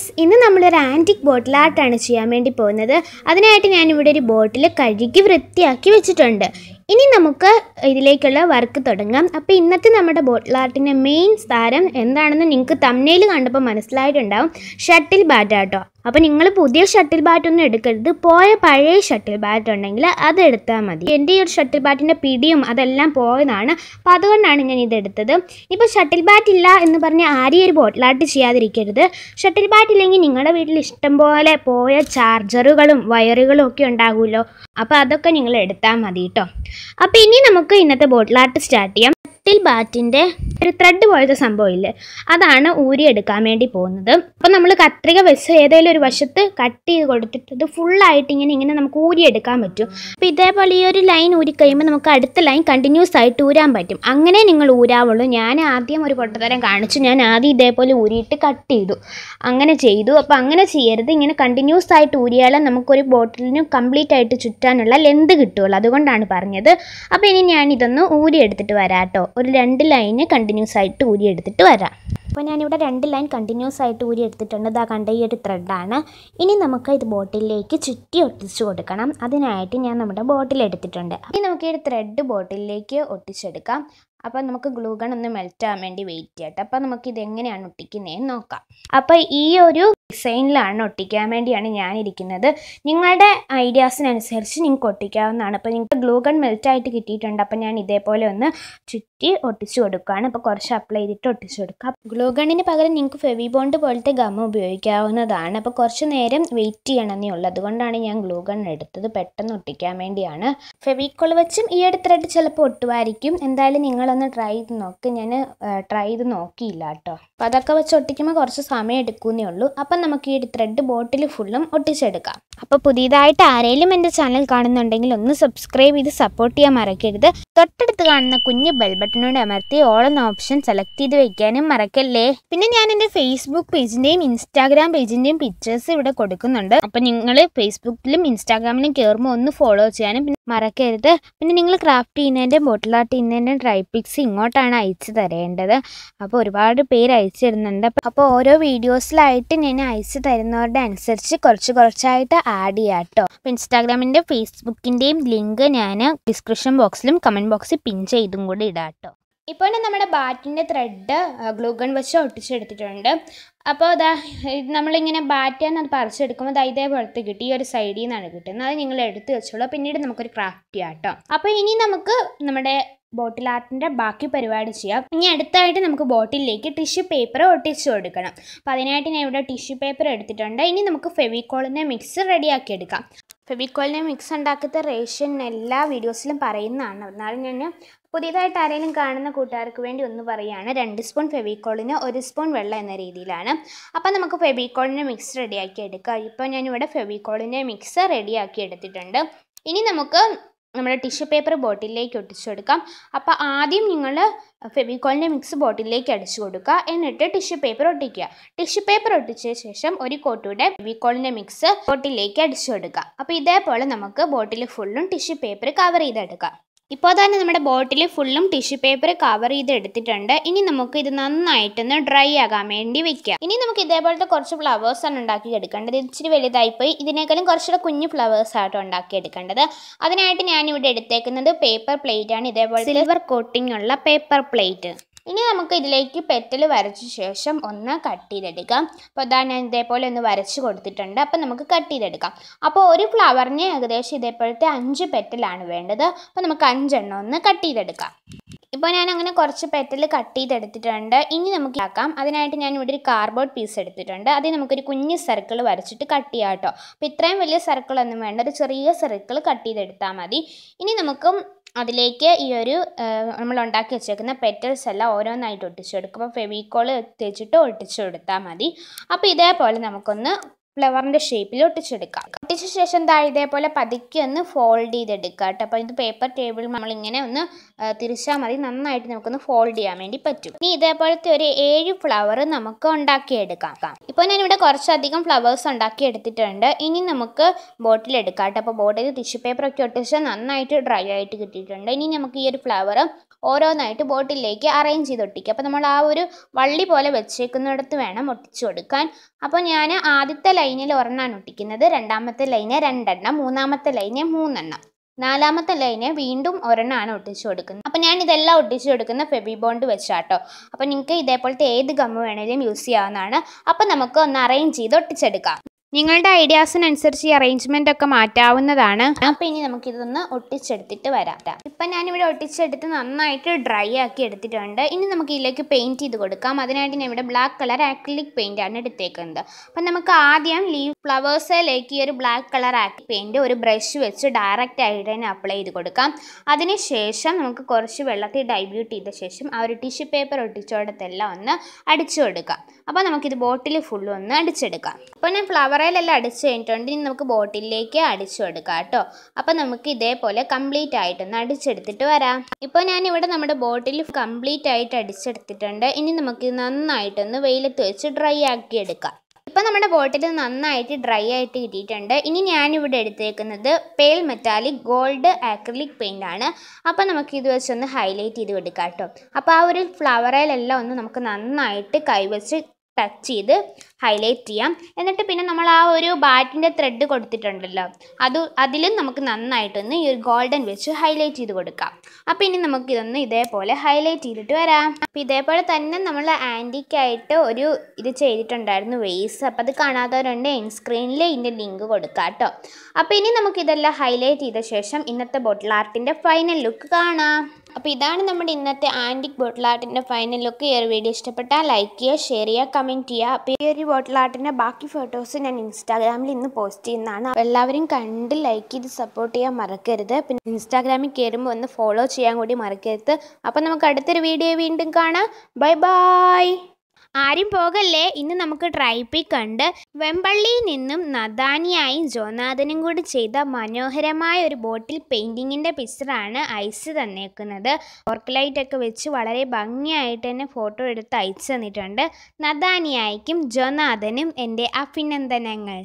guys ഇന്ന് നമ്മളൊരു antique ബോട്ടിൽ ആർട്ടാണ് ചെയ്യാൻ വേണ്ടി പോകുന്നത് അതിനായിട്ട് ഞാനിവിടെ ഒരു ബോട്ടിൽ കഴുകി വൃത്തിയാക്കി വെച്ചിട്ടുണ്ട് ഇനി നമുക്ക് ഇതിലേക്കുള്ള വർക്ക് തുടങ്ങാം അപ്പോൾ ഇന്നത്തെ നമ്മുടെ ബോട്ടിൽ ആർട്ടിൻ്റെ മെയിൻ സ്ഥാനം എന്താണെന്ന് നിങ്ങൾക്ക് തമ്മനയിൽ കണ്ടപ്പോൾ മനസ്സിലായിട്ടുണ്ടാവും ഷട്ടിൽ ബാറ്റാട്ടോ അപ്പോൾ നിങ്ങൾ പുതിയ ഷട്ടിൽ ബാറ്റൊന്നും എടുക്കരുത് പോയ പഴയ ഷട്ടിൽ ബാറ്റ് ഉണ്ടെങ്കിൽ അത് എടുത്താൽ മതി എൻ്റെ ഈ ഒരു ഷട്ടിൽ ബാറ്റിൻ്റെ പിടിയും അതെല്ലാം പോയതാണ് അപ്പോൾ അതുകൊണ്ടാണ് ഞാൻ ഇതെടുത്തത് ഇപ്പോൾ ഷട്ടിൽ ബാറ്റ് ഇല്ല എന്ന് പറഞ്ഞ് ആരെയും ഒരു ബോട്ടിലാട്ട് ചെയ്യാതിരിക്കരുത് ഷട്ടിൽ ബാറ്റ് ഇല്ലെങ്കിൽ നിങ്ങളുടെ വീട്ടിൽ ഇഷ്ടം പോലെ പോയ ചാർജറുകളും വയറുകളും ഒക്കെ ഉണ്ടാകുമല്ലോ അപ്പോൾ അതൊക്കെ നിങ്ങൾ എടുത്താൽ മതി കേട്ടോ അപ്പോൾ ഇനി നമുക്ക് ഇന്നത്തെ ബോട്ടിലാട്ട് സ്റ്റാർട്ട് ചെയ്യാം ഷട്ടിൽ ബാറ്റിൻ്റെ ഒരു ത്രെഡ് പോലത്തെ സംഭവമില്ലേ അതാണ് ഊരിയെടുക്കാൻ വേണ്ടി പോകുന്നത് അപ്പോൾ നമ്മൾ കത്രിക വെച്ച് ഏതെങ്കിലും ഒരു വശത്ത് കട്ട് ചെയ്ത് കൊടുത്തിട്ട് ഇത് ഫുള്ളായിട്ട് ഇങ്ങനെ ഇങ്ങനെ നമുക്ക് ഊരിയെടുക്കാൻ പറ്റും അപ്പോൾ ഇതേപോലെ ഈ ഒരു ലൈൻ ഊരി കഴിയുമ്പോൾ നമുക്ക് അടുത്ത ലൈൻ കണ്ടിന്യൂസ് ആയിട്ട് ഊരാൻ പറ്റും അങ്ങനെ നിങ്ങൾ ഊരാവുള്ളൂ ഞാൻ ആദ്യം ഒരു പൊട്ടത്തരം കാണിച്ചു ഞാൻ ആദ്യം ഇതേപോലെ ഊരിയിട്ട് കട്ട് ചെയ്തു അങ്ങനെ ചെയ്തു അപ്പോൾ അങ്ങനെ ചെയ്യരുത് ഇങ്ങനെ കണ്ടിന്യൂസ് ആയിട്ട് ഊരിയാലും നമുക്കൊരു ബോട്ടിലിന് കംപ്ലീറ്റ് ആയിട്ട് ചുറ്റാനുള്ള ലെന്ത് കിട്ടുകയുള്ളൂ അതുകൊണ്ടാണ് പറഞ്ഞത് അപ്പോൾ ഇനി ഞാൻ ഇതൊന്ന് ഊരിയെടുത്തിട്ട് വരാം കേട്ടോ ഒരു രണ്ട് ലൈന് കണ്ടി കണ്ടിന്യൂസ് ആയിട്ട് എടുത്തിട്ട് വരാം അപ്പോൾ ഞാനിവിടെ രണ്ട് ലൈൻ കണ്ടിന്യൂസ് ആയിട്ട് ഊരി എടുത്തിട്ടുണ്ട് ഇതാ കണ്ട ഈ ഒരു ത്രെഡാണ് ഇനി നമുക്ക് ഇത് ബോട്ടിലേക്ക് ചുറ്റി ഒട്ടിച്ചു കൊടുക്കണം അതിനായിട്ട് ഞാൻ നമ്മുടെ ബോട്ടിൽ എടുത്തിട്ടുണ്ട് ഇനി നമുക്ക് ഈ ത്രെഡ് ബോട്ടിലേക്ക് ഒട്ടിച്ചെടുക്കാം അപ്പോൾ നമുക്ക് ഗ്ലൂ ഗൺ ഒന്ന് മെൽറ്റ് ആവാൻ വേണ്ടി വെയിറ്റ് ചെയ്യട്ടെ അപ്പോൾ നമുക്ക് എങ്ങനെയാണ് ഒട്ടിക്കുന്നതെന്ന് നോക്കാം അപ്പോൾ ഈ ഒരു ഡിസൈനിലാണ് ഒട്ടിക്കാൻ വേണ്ടിയാണ് ഞാനിരിക്കുന്നത് നിങ്ങളുടെ ഐഡിയാസിനനുസരിച്ച് നിങ്ങൾക്ക് ഒട്ടിക്കാവുന്നതാണ് അപ്പോൾ നിങ്ങൾക്ക് ഗ്ലൂ ഗൺ മെൽറ്റായിട്ട് കിട്ടിയിട്ടുണ്ട് അപ്പോൾ ഞാൻ ഇതേപോലെ ഒന്ന് ചുറ്റി ഒട്ടിച്ചു കൊടുക്കുകയാണ് അപ്പോൾ കുറച്ച് അപ്ലൈ ചെയ്തിട്ട് ഒട്ടിച്ചു കൊടുക്കാം ഗ്ലൂ ഗണ്ണിന് പകരം നിങ്ങൾക്ക് ഫെവി ബോണ്ട് പോലത്തെ ഗമ ഉപയോഗിക്കാവുന്നതാണ് അപ്പോൾ കുറച്ച് നേരം വെയിറ്റ് ചെയ്യണമെന്നേ ഉള്ളൂ അതുകൊണ്ടാണ് ഞാൻ ഗ്ലൂ ഗൺ എടുത്തത് പെട്ടെന്ന് ഒട്ടിക്കാൻ വേണ്ടിയാണ് ഫെവിക്കോൾ വെച്ചും ഈ അടുത്തായിട്ട് ചിലപ്പോൾ ഒട്ടുമായിരിക്കും എന്തായാലും നിങ്ങൾ ഒന്ന് ട്രൈ ചെയ്ത് നോക്ക് ഞാൻ ട്രൈ ചെയ്ത് നോക്കിയില്ല കേട്ടോ അപ്പോൾ അതൊക്കെ വെച്ച് ഒട്ടിക്കുമ്പോൾ കുറച്ച് സമയം എടുക്കുന്നേ ഉള്ളൂ അപ്പം നമുക്ക് ഈ ത്രെഡ് ബോട്ടിൽ ഫുള്ളും ഒട്ടിച്ചെടുക്കാം അപ്പോൾ പുതിയതായിട്ട് ആരെങ്കിലും എൻ്റെ ചാനൽ കാണുന്നുണ്ടെങ്കിൽ ഒന്ന് സബ്സ്ക്രൈബ് ചെയ്ത് സപ്പോർട്ട് ചെയ്യാൻ മറക്കരുത് തൊട്ടടുത്ത് കാണുന്ന കുഞ്ഞ് ബെൽ ബട്ടണോട് അമർത്തി ഓൾ ഓപ്ഷൻ സെലക്ട് ചെയ്ത് വെക്കാനും മറക്കല്ലേ പിന്നെ ഞാൻ എൻ്റെ ഫേസ്ബുക്ക് പേജിൻ്റെയും ഇൻസ്റ്റാഗ്രാം പേജിൻ്റെയും പിക്ചേഴ്സ് ഇവിടെ കൊടുക്കുന്നുണ്ട് അപ്പോൾ നിങ്ങൾ ഫേസ്ബുക്കിലും ഇൻസ്റ്റാഗ്രാമിലും കയറുമ്പോൾ ഒന്ന് ഫോളോ ചെയ്യാനും പിന്നെ മറക്കരുത് പിന്നെ നിങ്ങൾ ക്രാഫ്റ്റ് ചെയ്യുന്നതിൻ്റെ ബോട്ടിൽ ആർട്ട് ചെയ്യുന്നതിൻ്റെ ഡ്രൈ പിക്സ് ഇങ്ങോട്ടാണ് അയച്ചു തരേണ്ടത് അപ്പോൾ ഒരുപാട് പേര് അയച്ചു തരുന്നുണ്ട് അപ്പോൾ ഓരോ വീഡിയോസിലായിട്ട് ഞാൻ അയച്ചു തരുന്നവരുടെ അനുസരിച്ച് കുറച്ച് കുറച്ചായിട്ട് ആഡ് ചെയ്യാം കേട്ടോ അപ്പോൾ ഇൻസ്റ്റാഗ്രാമിൻ്റെ ഫേസ്ബുക്കിൻ്റെയും ലിങ്ക് ഞാൻ ഡിസ്ക്രിപ്ഷൻ ബോക്സിലും കമൻറ്റ് ബോക്സിൽ പിൻ ചെയ്തും കൂടി ഇടാം കേട്ടോ ഇപ്പോൾ നമ്മുടെ ബാറ്റിൻ്റെ ത്രെഡ് ഗ്ലൂഗൺ വെച്ച് ഒട്ടിച്ചെടുത്തിട്ടുണ്ട് അപ്പോൾ അതാ നമ്മളിങ്ങനെ ബാറ്റ് അത് പറിച്ചെടുക്കുമ്പോൾ അത് ഇതേപോലത്തെ കിട്ടി ഈ ഒരു സൈഡിൽ നിന്നാണ് കിട്ടുന്നത് അത് നിങ്ങൾ എടുത്ത് വെച്ചോളൂ പിന്നീട് നമുക്കൊരു ക്രാഫ്റ്റ് ചെയ്യാം കേട്ടോ അപ്പോൾ ഇനി നമുക്ക് നമ്മുടെ ബോട്ടിൽ ആർട്ടിൻ്റെ ബാക്കി പരിപാടി ചെയ്യാം ഇനി അടുത്തായിട്ട് നമുക്ക് ബോട്ടിലേക്ക് ടിഷ്യൂ പേപ്പർ ഒട്ടിച്ച് കൊടുക്കണം അപ്പോൾ അതിനായിട്ട് ഞാൻ ഇവിടെ ടിഷ്യൂ പേപ്പർ എടുത്തിട്ടുണ്ട് ഇനി നമുക്ക് ഫെവിക്കോളിൻ്റെ മിക്സ് റെഡിയാക്കി എടുക്കാം ഫെവിക്കോളിൻ്റെ മിക്സ് ഉണ്ടാക്കിയ റേഷൻ എല്ലാ വീഡിയോസിലും പറയുന്നതാണ് എന്നാലും ഞാൻ പുതിയതായിട്ട് ആരെങ്കിലും കാണുന്ന കൂട്ടുകാർക്ക് വേണ്ടി ഒന്ന് പറയുകയാണ് രണ്ട് സ്പൂൺ ഫെവിക്കോളിന് ഒരു സ്പൂൺ വെള്ളം എന്ന രീതിയിലാണ് അപ്പോൾ നമുക്ക് ഫെവിക്കോളിൻ്റെ മിക്സ് റെഡിയാക്കി എടുക്കാം ഇപ്പോൾ ഞാനിവിടെ ഫെവിക്കോളിൻ്റെ മിക്സ് റെഡിയാക്കി എടുത്തിട്ടുണ്ട് ഇനി നമുക്ക് നമ്മുടെ ടിഷ്യൂ പേപ്പർ ബോട്ടിലേക്ക് ഒട്ടിച്ചു കൊടുക്കാം അപ്പോൾ ആദ്യം നിങ്ങൾ ഫെബിക്കോളിൻ്റെ മിക്സ് ബോട്ടിലേക്ക് അടിച്ചു കൊടുക്കുക എന്നിട്ട് ടിഷ്യൂ പേപ്പർ ഒട്ടിക്കുക ടിഷ്യൂ പേപ്പർ ഒട്ടിച്ച ശേഷം ഒരു കോട്ടൂടെ ഫെബിക്കോളിൻ്റെ മിക്സ് ബോട്ടിലേക്ക് അടിച്ചു കൊടുക്കുക അപ്പോൾ ഇതേപോലെ നമുക്ക് ബോട്ടിൽ ഫുള്ളും ടിഷ്യൂ പേപ്പർ കവർ ചെയ്തെടുക്കാം ഇപ്പോൾ തന്നെ നമ്മുടെ ബോട്ടിൽ ഫുള്ളും ടിഷ്യൂ പേപ്പർ കവർ ചെയ്ത് എടുത്തിട്ടുണ്ട് ഇനി നമുക്ക് ഇത് നന്നായിട്ടൊന്ന് ഡ്രൈ ആകാൻ വേണ്ടി വെക്കാം ഇനി നമുക്ക് ഇതേപോലത്തെ കുറച്ച് ഫ്ലവേഴ്സാണ് ഉണ്ടാക്കി എടുക്കേണ്ടത് ഇച്ചിരി വലുതായിപ്പോയി ഇതിനേക്കാളും കുറച്ചുകൂടെ കുഞ്ഞു ഫ്ലവേഴ്സ് ആയിട്ട് ഉണ്ടാക്കി എടുക്കേണ്ടത് അതിനായിട്ട് ഞാനിവിടെ എടുത്തേക്കുന്നത് പേപ്പർ പ്ലേറ്റാണ് ഇതേപോലെ സിൽവർ കോട്ടിംഗ് ഉള്ള പേപ്പർ പ്ലേറ്റ് ഇനി നമുക്ക് ഇതിലേക്ക് പെറ്റൽ വരച്ച ശേഷം ഒന്ന് കട്ട് ചെയ്തെടുക്കാം അപ്പോൾ അതാ ഞാൻ ഇതേപോലെ ഒന്ന് വരച്ച് കൊടുത്തിട്ടുണ്ട് അപ്പോൾ നമുക്ക് കട്ട് ചെയ്തെടുക്കാം അപ്പോൾ ഒരു ഫ്ലവറിന് ഏകദേശം ഇതേപോലത്തെ അഞ്ച് പെറ്റലാണ് വേണ്ടത് അപ്പോൾ നമുക്ക് അഞ്ചെണ്ണം ഒന്ന് കട്ട് ചെയ്തെടുക്കാം ഇപ്പോൾ ഞാൻ അങ്ങനെ കുറച്ച് പെറ്റൽ കട്ട് ചെയ്തെടുത്തിട്ടുണ്ട് ഇനി നമുക്ക് ആക്കാം അതിനായിട്ട് ഞാൻ ഇവിടെ ഒരു കാർബോർഡ് പീസ് എടുത്തിട്ടുണ്ട് അതിൽ നമുക്കൊരു കുഞ്ഞ് സർക്കിൾ വരച്ചിട്ട് കട്ട് ചെയ്യാം കേട്ടോ അപ്പോൾ ഇത്രയും വലിയ സർക്കിളൊന്നും വേണ്ട ഒരു ചെറിയ സർക്കിൾ കട്ട് ചെയ്തെടുത്താൽ മതി ഇനി നമുക്കും അതിലേക്ക് ഈ ഒരു നമ്മൾ ഉണ്ടാക്കി വെച്ചേക്കുന്ന പെറ്റൽസ് എല്ലാം ഓരോന്നായിട്ട് ഒട്ടിച്ചു കൊടുക്കും അപ്പോൾ ഫെവിക്കോൾ തേച്ചിട്ട് ഒട്ടിച്ചു കൊടുത്താൽ മതി അപ്പോൾ ഇതേപോലെ നമുക്കൊന്ന് ഫ്ലവറിൻ്റെ ഷേപ്പിൽ ഒട്ടിച്ചെടുക്കാം ഒട്ടിച്ച ശേഷം ദാ ഇതേപോലെ പതുക്കി ഒന്ന് ഫോൾഡ് ചെയ്തെടുക്കുക കേട്ടോ അപ്പോൾ ഇത് പേപ്പർ ടേബിൾ നമ്മളിങ്ങനെ ഒന്ന് തിരിച്ചാൽ മതി നന്നായിട്ട് നമുക്കൊന്ന് ഫോൾഡ് ചെയ്യാൻ വേണ്ടി പറ്റും ഇനി ഇതേപോലത്തെ ഒരു ഏഴ് ഫ്ലവർ നമുക്ക് ഉണ്ടാക്കിയെടുക്കാം ഇപ്പോൾ ഞാനിവിടെ കുറച്ചധികം ഫ്ലവേഴ്സ് ഉണ്ടാക്കി എടുത്തിട്ടുണ്ട് ഇനി നമുക്ക് ബോട്ടിൽ എടുക്കാം കേട്ടോ അപ്പോൾ ബോട്ടിൽ ടിഷ്യൂ പേപ്പറൊക്കെ ഒട്ടിച്ച് നന്നായിട്ട് ഡ്രൈ ആയിട്ട് കിട്ടിയിട്ടുണ്ട് ഇനി നമുക്ക് ഈ ഒരു ഫ്ലവർ ഓരോന്നായിട്ട് ബോട്ടിലേക്ക് അറേഞ്ച് ചെയ്ത് ഒട്ടിക്കുക അപ്പോൾ നമ്മൾ ആ ഒരു വള്ളി പോലെ വെച്ചേക്കുന്നിടത്ത് വേണം ഒട്ടിച്ചു കൊടുക്കാൻ അപ്പോൾ ഞാൻ ആദ്യത്തെ ലൈനിൽ ഒരെണ്ണമാണ് ഒട്ടിക്കുന്നത് രണ്ടാമത്തെ ലൈന് രണ്ടെണ്ണം മൂന്നാമത്തെ ലൈന് മൂന്നെണ്ണം നാലാമത്തെ ലൈന് വീണ്ടും ഒരെണ്ണമാണ് ഒട്ടിച്ചു കൊടുക്കുന്നത് അപ്പോൾ ഞാൻ ഇതെല്ലാം ഒട്ടിച്ചു കൊടുക്കുന്ന ഫെബി ബോണ്ട് വെച്ചാട്ടോ അപ്പോൾ നിങ്ങൾക്ക് ഇതേപോലത്തെ ഏത് ഗമ്മ് വേണേലും യൂസ് ചെയ്യാവുന്നതാണ് അപ്പോൾ നമുക്ക് ഒന്ന് അറേഞ്ച് ചെയ്ത് ഒട്ടിച്ചെടുക്കാം നിങ്ങളുടെ ഐഡിയാസിനനുസരിച്ച് ഈ അറേഞ്ച്മെൻ്റ് ഒക്കെ മാറ്റാവുന്നതാണ് അപ്പോൾ ഇനി ഇതൊന്ന് ഒട്ടിച്ചെടുത്തിട്ട് വരാം ഇപ്പം ഞാനിവിടെ ഒട്ടിച്ചെടുത്ത് നന്നായിട്ട് ഡ്രൈ ആക്കി എടുത്തിട്ടുണ്ട് ഇനി നമുക്ക് ഇതിലേക്ക് പെയിൻറ്റ് ചെയ്ത് കൊടുക്കാം അതിനായിട്ട് ഞാൻ ഇവിടെ ബ്ലാക്ക് കളർ ആക്രിലിക് പെയിൻറ്റാണ് എടുത്തേക്കുന്നത് അപ്പം നമുക്ക് ആദ്യം ലീവ് ഫ്ലവേഴ്സിലേക്ക് ഈ ഒരു ബ്ലാക്ക് കളർ ആക്രിലിക് പെയിൻറ്റ് ഒരു ബ്രഷ് വെച്ച് ഡയറക്റ്റ് ആയിട്ട് തന്നെ അപ്ലൈ ചെയ്ത് കൊടുക്കാം അതിനുശേഷം നമുക്ക് കുറച്ച് വെള്ളത്തിൽ ഡൈല്യൂട്ട് ചെയ്ത ശേഷം ആ ഒരു ടിഷ്യൂ പേപ്പർ ഒട്ടിച്ചോടത്തെല്ലാം ഒന്ന് അടിച്ചു കൊടുക്കാം അപ്പോൾ നമുക്കിത് ബോട്ടിൽ ഫുള്ളും ഒന്ന് അടിച്ചെടുക്കാം അപ്പോൾ ഞാൻ ഫ്ലവർ കുറേലെല്ലാം അടിച്ചു കഴിഞ്ഞിട്ടുണ്ട് ഇനി നമുക്ക് ബോട്ടിലേക്ക് അടിച്ചു കൊടുക്കാം കേട്ടോ അപ്പോൾ നമുക്ക് ഇതേപോലെ കംപ്ലീറ്റ് ആയിട്ടൊന്ന് അടിച്ചെടുത്തിട്ട് വരാം ഇപ്പോൾ ഞാനിവിടെ നമ്മുടെ ബോട്ടിൽ കംപ്ലീറ്റ് ആയിട്ട് അടിച്ചെടുത്തിട്ടുണ്ട് ഇനി നമുക്ക് നന്നായിട്ടൊന്ന് വെയിലത്ത് വെച്ച് ഡ്രൈ ആക്കി എടുക്കാം ഇപ്പം നമ്മുടെ ബോട്ടിൽ നന്നായിട്ട് ഡ്രൈ ആയിട്ട് കിട്ടിയിട്ടുണ്ട് ഇനി ഞാനിവിടെ എടുത്തേക്കുന്നത് pale metallic gold acrylic paint ആണ് അപ്പോൾ നമുക്ക് ഇത് വെച്ചൊന്ന് ഹൈലൈറ്റ് ചെയ്ത് കൊടുക്കാം കേട്ടോ അപ്പോൾ ആ ഒരു ഫ്ലവറിലെല്ലാം ഒന്ന് നമുക്ക് നന്നായിട്ട് കൈവച്ച് ടച്ച് ചെയ്ത് ഹൈലൈറ്റ് ചെയ്യാം എന്നിട്ട് പിന്നെ നമ്മൾ ആ ഒരു ബാറ്റിൻ്റെ ത്രെഡ് കൊടുത്തിട്ടുണ്ടല്ലോ അത് അതിലും നമുക്ക് നന്നായിട്ടൊന്ന് ഈ ഒരു ഗോൾഡൻ വെച്ച് ഹൈലൈറ്റ് ചെയ്ത് കൊടുക്കാം അപ്പോൾ ഇനി നമുക്ക് ഇതൊന്ന് ഇതേപോലെ ഹൈലൈറ്റ് ചെയ്തിട്ട് വരാം അപ്പോൾ ഇതേപോലെ തന്നെ നമ്മൾ ആൻറ്റിക്കായിട്ട് ഒരു ഇത് ചെയ്തിട്ടുണ്ടായിരുന്നു വെയ്സ് അപ്പോൾ അത് കാണാത്തവരുണ്ട് എൻ സ്ക്രീനിൽ ഇതിൻ്റെ ലിങ്ക് കൊടുക്കാം കേട്ടോ അപ്പോൾ ഇനി നമുക്കിതെല്ലാം ഹൈലൈറ്റ് ചെയ്ത ശേഷം ഇന്നത്തെ ബോട്ടിൽ ആർട്ടിൻ്റെ ഫൈനൽ ലുക്ക് കാണാം അപ്പോൾ ഇതാണ് നമ്മുടെ ഇന്നത്തെ ആൻറ്റിക് ബോട്ടിൽ ആർട്ടിൻ്റെ ഫൈനൽ ലുക്ക് ഈ ഒരു വീഡിയോ ഇഷ്ടപ്പെട്ടാൽ ലൈക്ക് ചെയ്യുക ഷെയർ ചെയ്യുക കമൻറ്റ് ചെയ്യുക അപ്പോൾ ഈ ഒരു ബോട്ടിൽ ആർട്ടിൻ്റെ ബാക്കി ഫോട്ടോസ് ഞാൻ ഇൻസ്റ്റാഗ്രാമിൽ ഇന്ന് പോസ്റ്റ് ചെയ്യുന്നതാണ് എല്ലാവരും കണ്ട് ലൈക്ക് ചെയ്ത് സപ്പോർട്ട് ചെയ്യാൻ മറക്കരുത് പിന്നെ ഇൻസ്റ്റാഗ്രാമിൽ കയറുമ്പോൾ ഒന്ന് ഫോളോ ചെയ്യാൻ കൂടി മറക്കരുത് അപ്പോൾ നമുക്ക് അടുത്തൊരു വീഡിയോ വീണ്ടും കാണാം ബൈ ബൈ ആരും പോകല്ലേ ഇന്ന് നമുക്ക് ട്രൈപ്പിൽ കണ്ട് വെമ്പള്ളിയിൽ നിന്നും നദാനിയായും ജോനാഥനും കൂടി ചെയ്ത മനോഹരമായ ഒരു ബോട്ടിൽ പെയിൻറ്റിങ്ങിൻ്റെ പിക്ചറാണ് ഐസ് തന്നേക്കുന്നത് ഓർക്കിലൈറ്റ് ഒക്കെ വെച്ച് വളരെ ഭംഗിയായിട്ട് തന്നെ ഫോട്ടോ എടുത്ത് അയച്ചു തന്നിട്ടുണ്ട് നദാനിയായിക്കും ജോനാഥനും എൻ്റെ അഭിനന്ദനങ്ങൾ